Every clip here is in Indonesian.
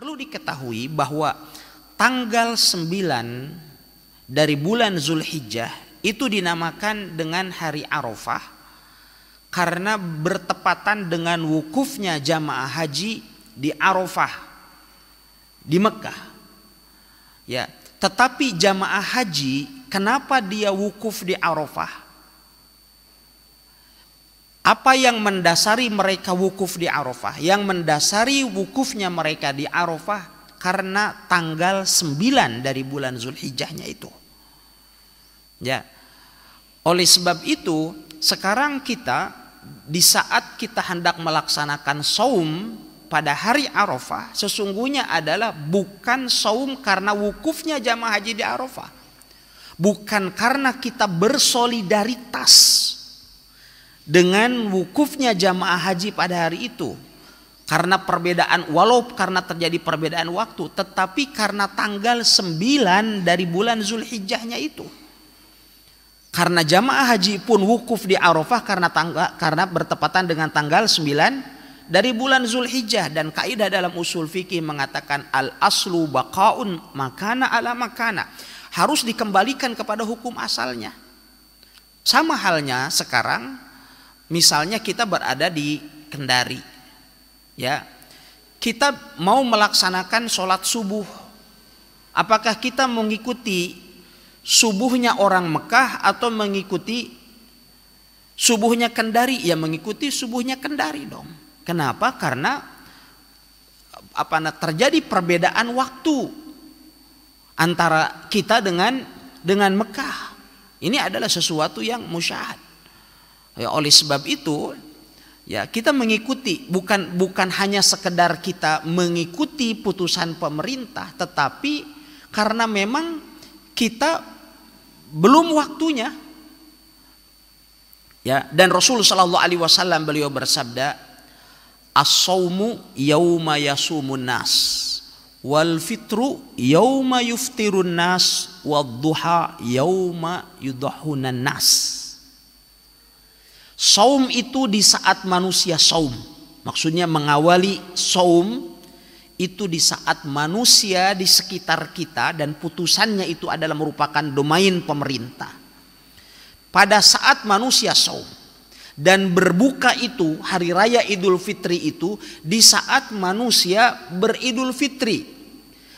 Perlu diketahui bahwa tanggal 9 dari bulan Zulhijjah itu dinamakan dengan hari Arafah karena bertepatan dengan wukufnya jamaah haji di Arafah di Mekah. Ya, tetapi jamaah haji kenapa dia wukuf di Arafah? apa yang mendasari mereka wukuf di Arafah? Yang mendasari wukufnya mereka di Arafah karena tanggal 9 dari bulan Zulhijjahnya itu. Ya. Oleh sebab itu, sekarang kita di saat kita hendak melaksanakan saum pada hari Arafah sesungguhnya adalah bukan saum karena wukufnya jamaah haji di Arafah. Bukan karena kita bersolidaritas dengan wukufnya jamaah haji pada hari itu karena perbedaan walau karena terjadi perbedaan waktu tetapi karena tanggal 9 dari bulan Zulhijjahnya itu karena jamaah haji pun wukuf di Arafah karena tangga, karena bertepatan dengan tanggal 9 dari bulan Zulhijjah dan kaidah dalam usul fikih mengatakan al aslu baqaun makana ala makana harus dikembalikan kepada hukum asalnya sama halnya sekarang Misalnya kita berada di Kendari, ya kita mau melaksanakan sholat subuh. Apakah kita mengikuti subuhnya orang Mekah atau mengikuti subuhnya Kendari? Ya mengikuti subuhnya Kendari dong. Kenapa? Karena apa terjadi perbedaan waktu antara kita dengan dengan Mekah. Ini adalah sesuatu yang musyahad. Ya, oleh sebab itu ya kita mengikuti bukan bukan hanya sekedar kita mengikuti putusan pemerintah tetapi karena memang kita belum waktunya ya dan Rasul Shallallahu Alaihi Wasallam beliau bersabda asomu yauma yasumun nas wal fitru yauma yuftirun nas wal duha yauma nas Saum itu di saat manusia saum. Maksudnya mengawali saum itu di saat manusia di sekitar kita dan putusannya itu adalah merupakan domain pemerintah. Pada saat manusia saum dan berbuka itu hari raya Idul Fitri itu di saat manusia beridul fitri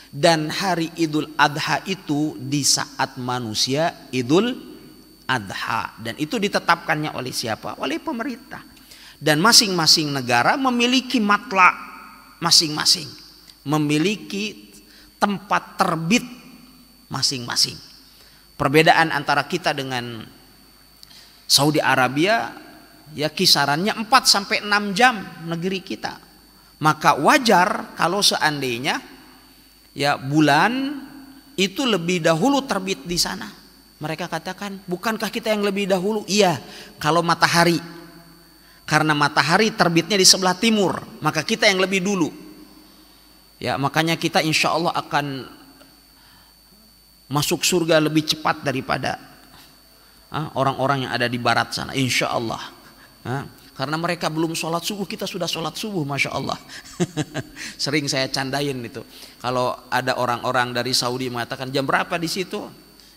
dan hari Idul Adha itu di saat manusia Idul Adha dan itu ditetapkannya oleh siapa? Oleh pemerintah. Dan masing-masing negara memiliki matla masing-masing, memiliki tempat terbit masing-masing. Perbedaan antara kita dengan Saudi Arabia ya kisarannya 4 sampai 6 jam negeri kita. Maka wajar kalau seandainya ya bulan itu lebih dahulu terbit di sana mereka katakan, bukankah kita yang lebih dahulu? Iya, kalau matahari. Karena matahari terbitnya di sebelah timur, maka kita yang lebih dulu. Ya, makanya kita insya Allah akan masuk surga lebih cepat daripada orang-orang yang ada di barat sana. Insya Allah. Karena mereka belum sholat subuh, kita sudah sholat subuh, masya Allah. Sering saya candain itu. Kalau ada orang-orang dari Saudi mengatakan jam berapa di situ,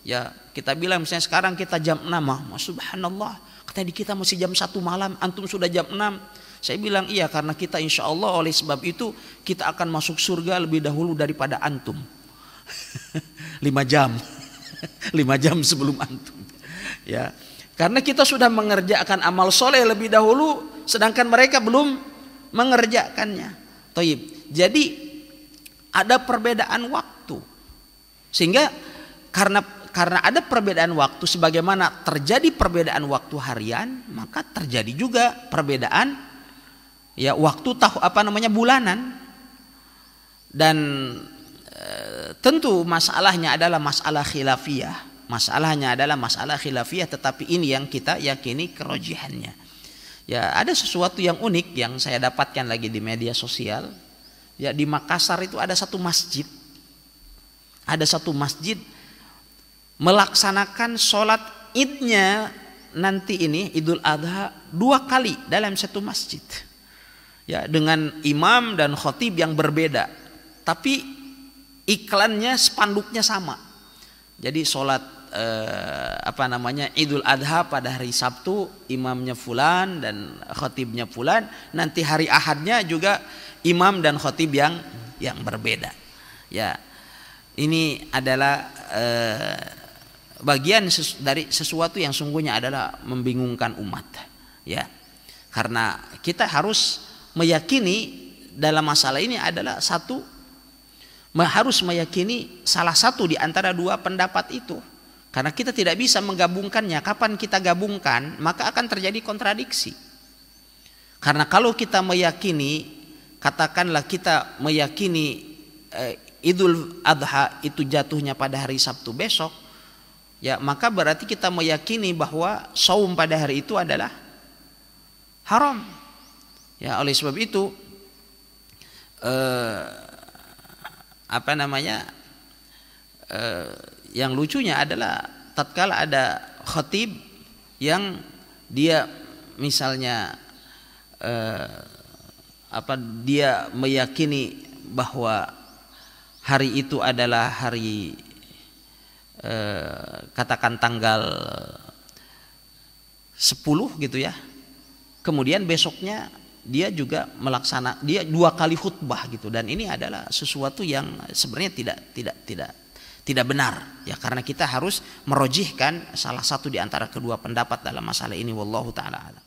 Ya kita bilang misalnya sekarang kita jam 6, Mas subhanallah. Tadi kita masih jam 1 malam, antum sudah jam 6. Saya bilang iya karena kita insya Allah oleh sebab itu kita akan masuk surga lebih dahulu daripada antum. 5 jam. 5 jam sebelum antum. Ya. Karena kita sudah mengerjakan amal soleh lebih dahulu, sedangkan mereka belum mengerjakannya. Toib. Jadi ada perbedaan waktu. Sehingga karena karena ada perbedaan waktu sebagaimana terjadi perbedaan waktu harian maka terjadi juga perbedaan ya waktu tahu apa namanya bulanan dan e, tentu masalahnya adalah masalah khilafiyah masalahnya adalah masalah khilafiyah tetapi ini yang kita yakini kerojihannya ya ada sesuatu yang unik yang saya dapatkan lagi di media sosial ya di Makassar itu ada satu masjid ada satu masjid melaksanakan sholat idnya nanti ini Idul Adha dua kali dalam satu masjid. Ya, dengan imam dan khotib yang berbeda. Tapi iklannya spanduknya sama. Jadi sholat eh, apa namanya Idul Adha pada hari Sabtu imamnya fulan dan khotibnya fulan, nanti hari Ahadnya juga imam dan khotib yang yang berbeda. Ya. Ini adalah eh, bagian sesu, dari sesuatu yang sungguhnya adalah membingungkan umat ya karena kita harus meyakini dalam masalah ini adalah satu harus meyakini salah satu di antara dua pendapat itu karena kita tidak bisa menggabungkannya kapan kita gabungkan maka akan terjadi kontradiksi karena kalau kita meyakini katakanlah kita meyakini eh, Idul Adha itu jatuhnya pada hari Sabtu besok Ya, maka berarti kita meyakini bahwa saum pada hari itu adalah haram. Ya, oleh sebab itu eh, apa namanya? Eh, yang lucunya adalah tatkala ada khatib yang dia misalnya eh, apa dia meyakini bahwa hari itu adalah hari Eh, katakan tanggal 10 gitu ya. Kemudian besoknya dia juga melaksana dia dua kali khutbah gitu dan ini adalah sesuatu yang sebenarnya tidak tidak tidak tidak benar ya karena kita harus merojihkan salah satu di antara kedua pendapat dalam masalah ini wallahu taala